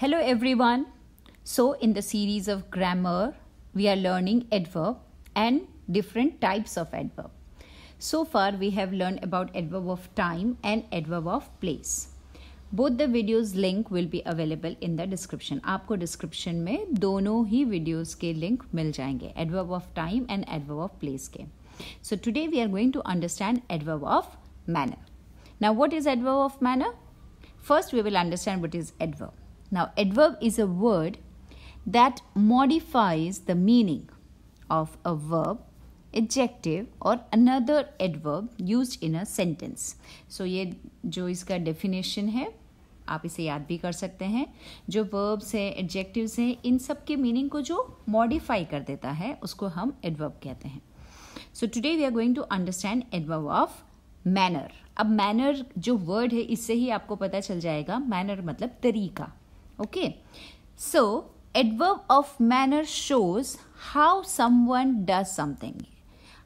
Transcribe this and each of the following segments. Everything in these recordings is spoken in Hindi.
Hello everyone. So in the series of grammar we are learning adverb and different types of adverb so far we have learn about adverb of time and adverb of place both the videos link will be available in the description आपको डिस्क्रिप्शन में दोनों ही वीडियोस के लिंक मिल जाएंगे adverb of time and adverb of place के so today we are going to understand adverb of manner now what is adverb of manner first we will understand what is adverb Now, adverb is a word that modifies the meaning of a verb, adjective और another adverb used in a sentence. So, ये जो इसका definition है आप इसे याद भी कर सकते हैं जो वर्ब्स हैं एडजेक्टिव्स हैं इन सब के मीनिंग को जो मॉडिफाई कर देता है उसको हम एडवर्ब कहते हैं so today we are going to understand adverb of manner अब मैनर जो वर्ड है इससे ही आपको पता चल जाएगा मैनर मतलब तरीका Okay. So, adverb of manner shows how someone does something.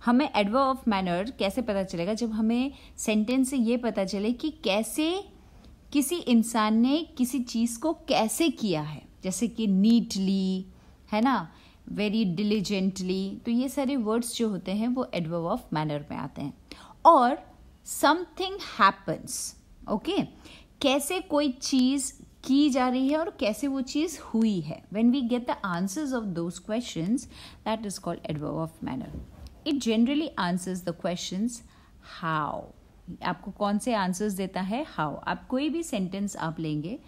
हमें एडवर्ब ऑफ मैनर कैसे पता चलेगा जब हमें सेंटेंस से ये पता चले कि कैसे किसी इंसान ने किसी चीज़ को कैसे किया है जैसे कि नीटली है ना वेरी डिलीजेंटली तो ये सारे वर्ड्स जो होते हैं वो एडवर्ब ऑफ मैनर में आते हैं और समथिंग हैपन्स ओके कैसे कोई चीज़ की जा रही है और कैसे वो चीज़ हुई है when we get the answers of those question that is called adverb of manner it generally answers the question how आपको कौन से आंसर्स देता है हाउ आप कोई भी सेंटेंस आप लेंगे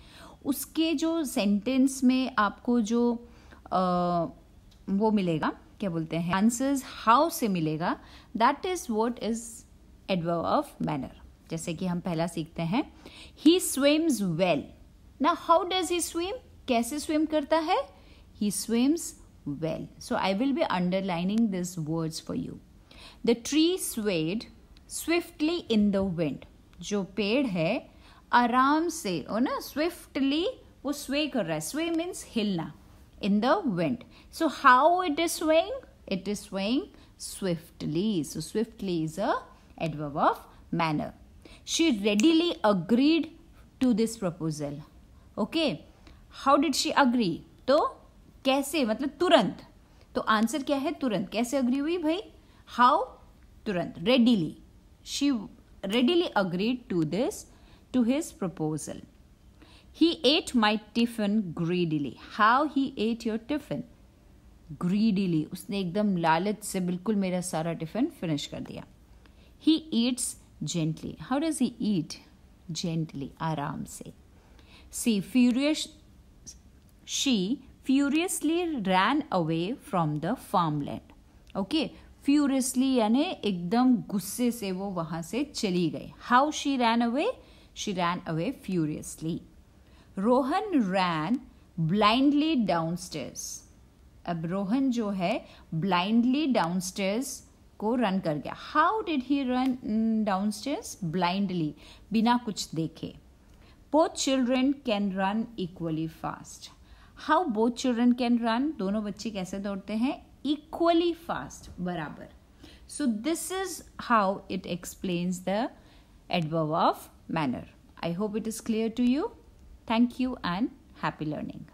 उसके जो सेंटेंस में आपको जो आ, वो मिलेगा क्या बोलते हैं आंसर्स हाउ से मिलेगा that is what is adverb of manner जैसे कि हम पहला सीखते हैं he swims well Now, how does he swim? कैसे swim करता है? He swims well. So, I will be underlining these words for you. The tree swayed swiftly in the wind. जो पेड़ है आराम से और ना स्विफ्टली वो स्वे कर रहा है स्वे मीन्स हिलना In the wind. So how it is swaying? it is swaying swiftly. So swiftly is a adverb of manner. She readily agreed to this proposal. Okay how did she agree तो कैसे मतलब तुरंत तो आंसर क्या है तुरंत कैसे अग्री हुई भाई हाउ तुरंत readily she readily agreed to this to his proposal he ate my tiffin greedily how he ate your tiffin greedily उसने एकदम लालच से बिल्कुल मेरा सारा टिफिन फिनिश कर दिया he eats gently how does he eat gently आराम से She furious she furiously ran away from the farmland. Okay furiously यानी एकदम गुस्से से वो वहां से चली गई how she ran away she ran away furiously Rohan ran blindly down अब रोहन जो है ब्लाइंडली डाउन को रन कर गया how did he run down blindly बिना कुछ देखे both children can run equally fast how both children can run दोनों बच्चे कैसे दौड़ते हैं equally fast बराबर so this is how it explains the adverb of manner i hope it is clear to you thank you and happy learning